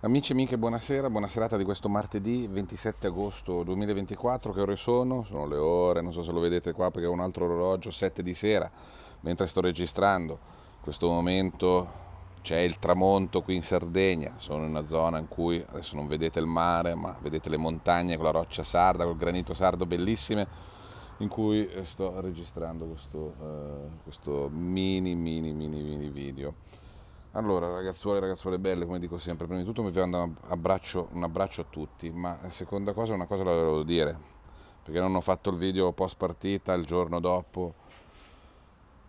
Amici e amiche, buonasera, buona serata di questo martedì 27 agosto 2024, che ore sono? Sono le ore, non so se lo vedete qua perché ho un altro orologio, 7 di sera, mentre sto registrando. In questo momento c'è il tramonto qui in Sardegna, sono in una zona in cui adesso non vedete il mare, ma vedete le montagne con la roccia sarda, col granito sardo bellissime, in cui eh, sto registrando questo, uh, questo mini, mini, mini, mini video. Allora, ragazzuole e ragazzuole belle, come dico sempre, prima di tutto mi mando un abbraccio, un abbraccio a tutti, ma seconda cosa, una cosa la volevo dire, perché non ho fatto il video post partita il giorno dopo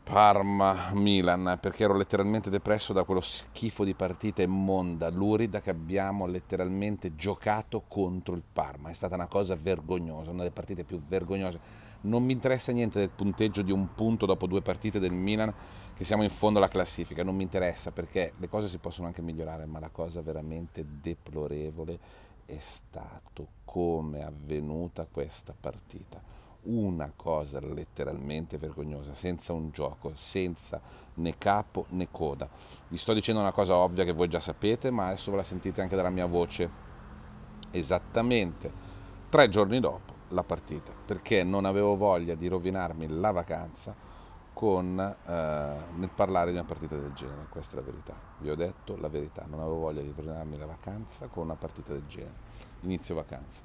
Parma-Milan, perché ero letteralmente depresso da quello schifo di partita immonda, lurida che abbiamo letteralmente giocato contro il Parma. È stata una cosa vergognosa, una delle partite più vergognose non mi interessa niente del punteggio di un punto dopo due partite del Milan che siamo in fondo alla classifica, non mi interessa perché le cose si possono anche migliorare, ma la cosa veramente deplorevole è stato come è avvenuta questa partita. Una cosa letteralmente vergognosa, senza un gioco, senza né capo né coda. Vi sto dicendo una cosa ovvia che voi già sapete, ma adesso ve la sentite anche dalla mia voce. Esattamente tre giorni dopo la partita perché non avevo voglia di rovinarmi la vacanza con, eh, nel parlare di una partita del genere, questa è la verità. Vi ho detto la verità, non avevo voglia di rovinarmi la vacanza con una partita del genere. Inizio vacanza.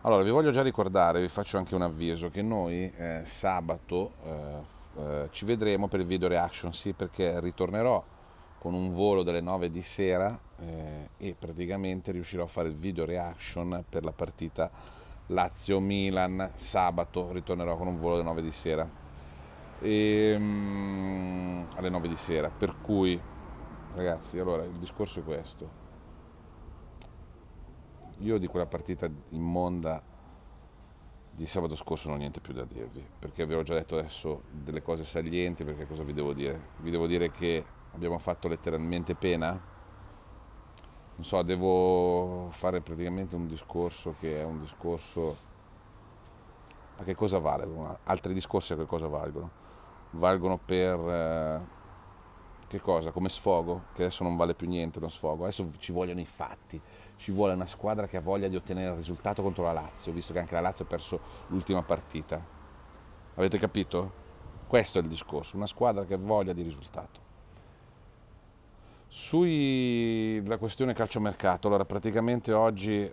Allora, vi voglio già ricordare, vi faccio anche un avviso, che noi eh, sabato eh, eh ci vedremo per il video reaction, sì, perché ritornerò con un volo delle 9 di sera eh, e praticamente riuscirò a fare il video reaction per la partita Lazio-Milan, sabato ritornerò con un volo alle 9 di sera. E, um, alle 9 di sera, per cui ragazzi, allora il discorso è questo. Io di quella partita immonda di sabato scorso non ho niente più da dirvi, perché vi ho già detto adesso delle cose salienti, perché cosa vi devo dire? Vi devo dire che abbiamo fatto letteralmente pena non so, devo fare praticamente un discorso che è un discorso... Ma che cosa vale? Altri discorsi a che cosa valgono? Valgono per... Eh, che cosa? Come sfogo? Che adesso non vale più niente uno sfogo. Adesso ci vogliono i fatti. Ci vuole una squadra che ha voglia di ottenere il risultato contro la Lazio, visto che anche la Lazio ha perso l'ultima partita. Avete capito? Questo è il discorso, una squadra che ha voglia di risultato. Sulla questione calciomercato, allora praticamente oggi eh,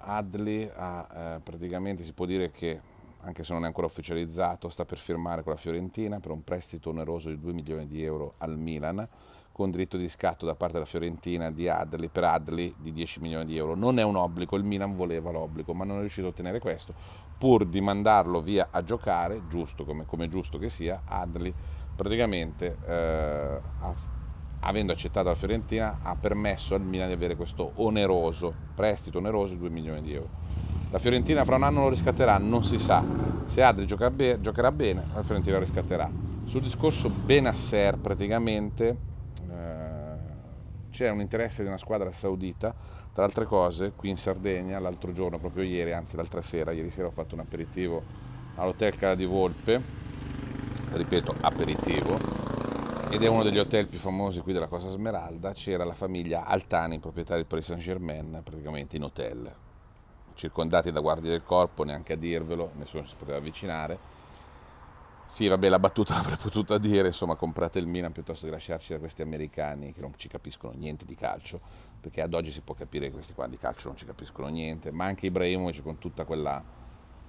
Adli ha, eh, praticamente si può dire che, anche se non è ancora ufficializzato, sta per firmare con la Fiorentina per un prestito oneroso di 2 milioni di euro al Milan, con diritto di scatto da parte della Fiorentina di Adli, per Adli di 10 milioni di euro. Non è un obbligo, il Milan voleva l'obbligo, ma non è riuscito a ottenere questo, pur di mandarlo via a giocare, giusto come, come giusto che sia, Adli praticamente eh, ha avendo accettato la Fiorentina, ha permesso al Milan di avere questo oneroso, prestito oneroso di 2 milioni di euro. La Fiorentina fra un anno lo riscatterà, non si sa. Se Adri gioca be giocherà bene, la Fiorentina lo riscatterà. Sul discorso Benasser, praticamente, eh, c'è un interesse di una squadra saudita. Tra altre cose, qui in Sardegna, l'altro giorno, proprio ieri, anzi l'altra sera, ieri sera ho fatto un aperitivo all'hotel Cala di Volpe, ripeto, aperitivo, ed è uno degli hotel più famosi qui della Costa Smeralda, c'era la famiglia Altani, proprietari del Paris Saint-Germain, praticamente in hotel, circondati da guardie del corpo, neanche a dirvelo, nessuno si poteva avvicinare. Sì, vabbè, la battuta l'avrei potuta dire, insomma, comprate il Milan piuttosto che lasciarci da questi americani che non ci capiscono niente di calcio, perché ad oggi si può capire che questi qua di calcio non ci capiscono niente, ma anche Ibrahimovic con tutta quella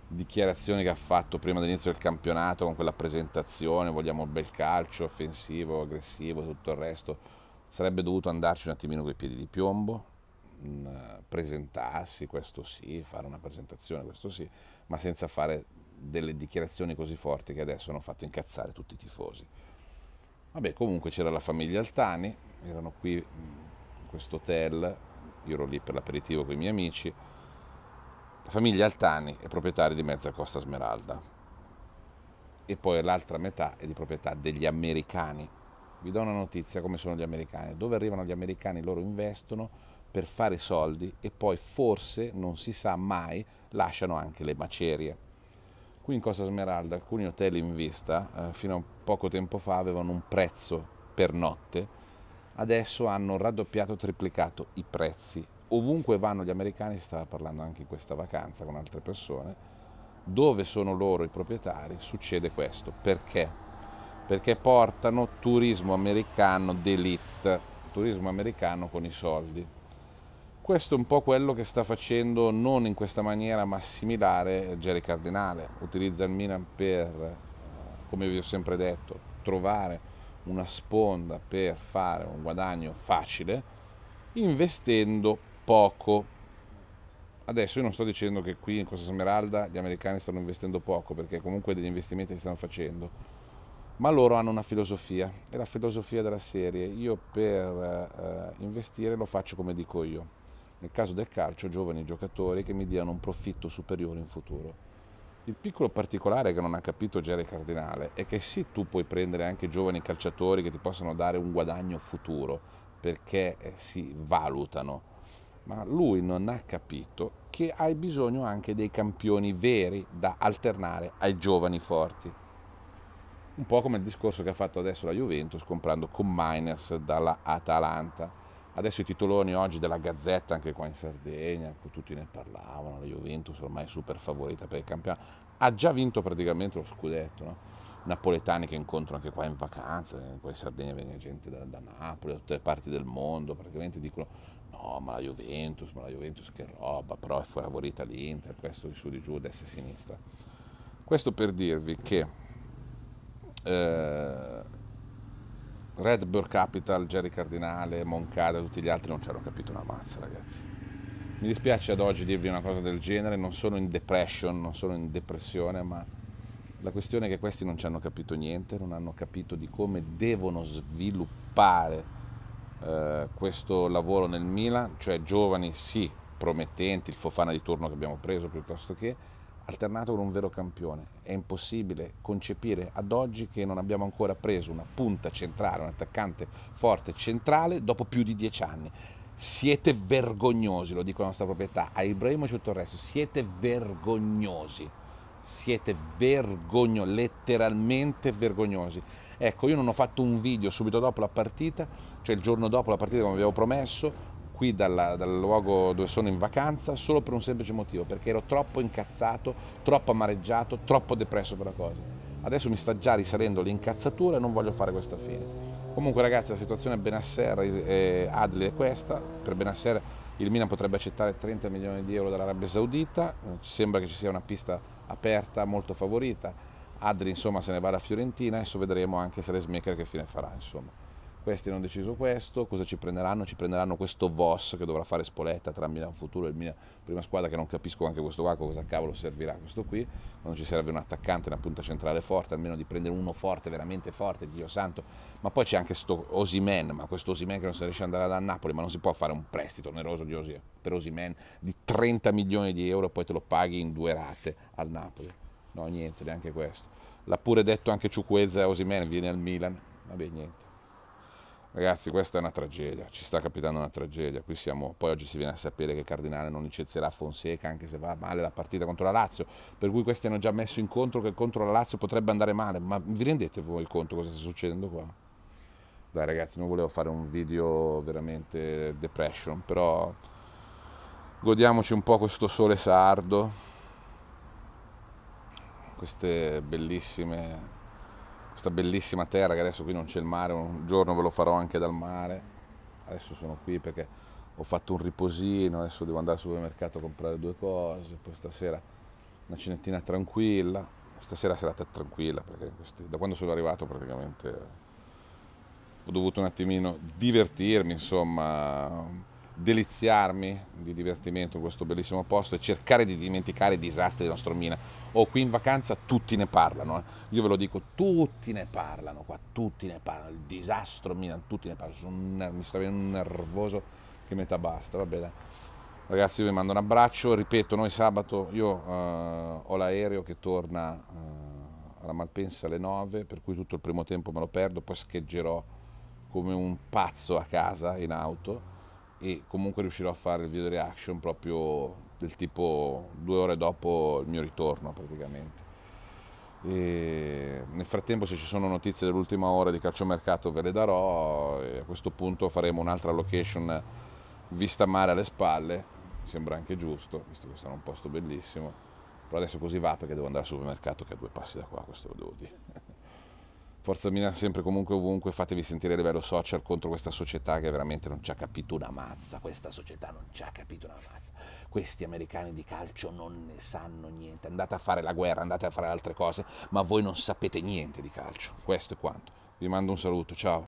dichiarazione che ha fatto prima dell'inizio del campionato con quella presentazione, vogliamo un bel calcio, offensivo, aggressivo, tutto il resto, sarebbe dovuto andarci un attimino coi piedi di piombo, mm, presentarsi, questo sì, fare una presentazione, questo sì, ma senza fare delle dichiarazioni così forti che adesso hanno fatto incazzare tutti i tifosi. Vabbè, comunque c'era la famiglia Altani, erano qui mm, in questo hotel, io ero lì per l'aperitivo con i miei amici, la famiglia Altani è proprietaria di mezza Costa Smeralda e poi l'altra metà è di proprietà degli americani. Vi do una notizia come sono gli americani. Dove arrivano gli americani loro investono per fare soldi e poi forse, non si sa mai, lasciano anche le macerie. Qui in Costa Smeralda alcuni hotel in vista eh, fino a poco tempo fa avevano un prezzo per notte, adesso hanno raddoppiato, triplicato i prezzi ovunque vanno gli americani, si stava parlando anche in questa vacanza con altre persone, dove sono loro i proprietari succede questo. Perché? Perché portano turismo americano d'elite, turismo americano con i soldi. Questo è un po' quello che sta facendo, non in questa maniera, ma similare Jerry Cardinale. Utilizza il Milan per, come vi ho sempre detto, trovare una sponda per fare un guadagno facile, investendo poco. Adesso io non sto dicendo che qui in Costa Smeralda gli americani stanno investendo poco, perché comunque degli investimenti li stanno facendo, ma loro hanno una filosofia, è la filosofia della serie. Io per eh, investire lo faccio come dico io. Nel caso del calcio, giovani giocatori che mi diano un profitto superiore in futuro. Il piccolo particolare che non ha capito Jerry Cardinale è che sì, tu puoi prendere anche giovani calciatori che ti possano dare un guadagno futuro, perché eh, si valutano ma lui non ha capito che hai bisogno anche dei campioni veri da alternare ai giovani forti. Un po' come il discorso che ha fatto adesso la Juventus comprando con Miners dalla Atalanta. Adesso i titoloni oggi della Gazzetta, anche qua in Sardegna, ecco, tutti ne parlavano, la Juventus ormai è super favorita per il campionato, ha già vinto praticamente lo scudetto. No? Napoletani che incontro anche qua in vacanza, qua in Sardegna viene gente da, da Napoli, da tutte le parti del mondo, praticamente dicono no, ma la Juventus, ma la Juventus che roba, però è favorita l'Inter, questo di su di giù, destra e sinistra. Questo per dirvi che eh, Red Bull Capital, Jerry Cardinale, Moncada e tutti gli altri non ci hanno capito una mazza, ragazzi. Mi dispiace ad oggi dirvi una cosa del genere, non sono in depression, non sono in depressione, ma la questione è che questi non ci hanno capito niente, non hanno capito di come devono sviluppare eh, questo lavoro nel Milan, cioè giovani sì promettenti, il Fofana di turno che abbiamo preso piuttosto che alternato con un vero campione. È impossibile concepire ad oggi che non abbiamo ancora preso una punta centrale, un attaccante forte centrale dopo più di dieci anni. Siete vergognosi, lo dico la nostra proprietà, a Ibrahimo e tutto il resto, siete vergognosi siete vergognosi, letteralmente vergognosi. Ecco, io non ho fatto un video subito dopo la partita, cioè il giorno dopo la partita come vi avevo promesso, qui dalla, dal luogo dove sono in vacanza, solo per un semplice motivo, perché ero troppo incazzato, troppo amareggiato, troppo depresso per la cosa. Adesso mi sta già risalendo l'incazzatura e non voglio fare questa fine. Comunque ragazzi la situazione Benasser e eh, Adli è questa, per Benasser il Milan potrebbe accettare 30 milioni di euro dall'Arabia Saudita, eh, sembra che ci sia una pista aperta, molto favorita. Adri insomma se ne va alla Fiorentina, adesso vedremo anche se smaker che fine farà insomma questi hanno deciso questo, cosa ci prenderanno? Ci prenderanno questo Voss che dovrà fare Spoletta tra Milan Futuro e Milan Prima Squadra, che non capisco anche questo qua, cosa cavolo servirà questo qui, quando ci serve un attaccante, una punta centrale forte, almeno di prendere uno forte, veramente forte, Dio santo, ma poi c'è anche sto Osimen, ma questo Osimen che non si riesce ad andare da Napoli, ma non si può fare un prestito oneroso di Osi, per Osimen di 30 milioni di euro e poi te lo paghi in due rate al Napoli. No, niente, neanche questo. L'ha pure detto anche Ciuquezza e Osimen, viene al Milan, vabbè niente. Ragazzi, questa è una tragedia, ci sta capitando una tragedia. Qui siamo, poi oggi si viene a sapere che Cardinale non licenzierà Fonseca anche se va male la partita contro la Lazio, per cui questi hanno già messo in conto che contro la Lazio potrebbe andare male, ma vi rendete voi conto cosa sta succedendo qua? Dai ragazzi, non volevo fare un video veramente depression, però godiamoci un po' questo sole sardo, queste bellissime questa bellissima terra che adesso qui non c'è il mare, un giorno ve lo farò anche dal mare. Adesso sono qui perché ho fatto un riposino, adesso devo andare al supermercato a comprare due cose, poi stasera una cinettina tranquilla, stasera serata tranquilla perché questi, da quando sono arrivato praticamente ho dovuto un attimino divertirmi, insomma, deliziarmi di divertimento in questo bellissimo posto e cercare di dimenticare i disastri della Strommina. Oh, qui in vacanza tutti ne parlano, eh. io ve lo dico, tutti ne parlano qua, tutti ne parlano, il disastro Mina, tutti ne parlano, mi sta venendo un nervoso che metà basta, va bene. Ragazzi io vi mando un abbraccio, ripeto, noi sabato io eh, ho l'aereo che torna eh, alla Malpensa alle 9, per cui tutto il primo tempo me lo perdo, poi scheggerò come un pazzo a casa in auto e comunque riuscirò a fare il video reaction proprio del tipo due ore dopo il mio ritorno praticamente. E nel frattempo se ci sono notizie dell'ultima ora di calciomercato ve le darò e a questo punto faremo un'altra location vista mare alle spalle, mi sembra anche giusto, visto che sarà un posto bellissimo, però adesso così va perché devo andare al supermercato che è a due passi da qua, questo lo devo dire. Forza Mina sempre comunque ovunque, fatevi sentire a livello social contro questa società che veramente non ci ha capito una mazza, questa società non ci ha capito una mazza, questi americani di calcio non ne sanno niente, andate a fare la guerra, andate a fare altre cose, ma voi non sapete niente di calcio, questo è quanto. Vi mando un saluto, ciao.